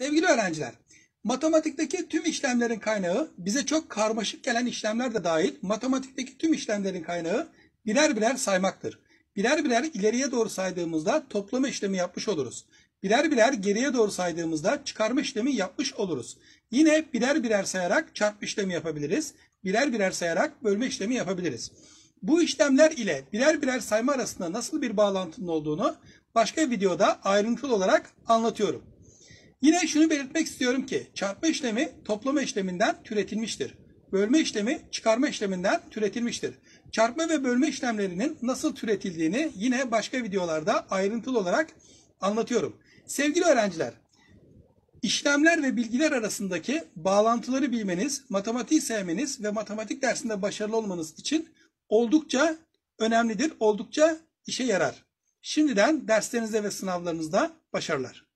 Sevgili öğrenciler, matematikteki tüm işlemlerin kaynağı, bize çok karmaşık gelen işlemler de dahil, matematikteki tüm işlemlerin kaynağı birer birer saymaktır. Birer birer ileriye doğru saydığımızda toplama işlemi yapmış oluruz. Birer birer geriye doğru saydığımızda çıkarma işlemi yapmış oluruz. Yine birer birer sayarak çarpma işlemi yapabiliriz. Birer birer sayarak bölme işlemi yapabiliriz. Bu işlemler ile birer birer sayma arasında nasıl bir bağlantının olduğunu başka videoda ayrıntılı olarak anlatıyorum. Yine şunu belirtmek istiyorum ki çarpma işlemi toplama işleminden türetilmiştir. Bölme işlemi çıkarma işleminden türetilmiştir. Çarpma ve bölme işlemlerinin nasıl türetildiğini yine başka videolarda ayrıntılı olarak anlatıyorum. Sevgili öğrenciler, işlemler ve bilgiler arasındaki bağlantıları bilmeniz, matematiği sevmeniz ve matematik dersinde başarılı olmanız için oldukça önemlidir, oldukça işe yarar. Şimdiden derslerinizde ve sınavlarınızda başarılar.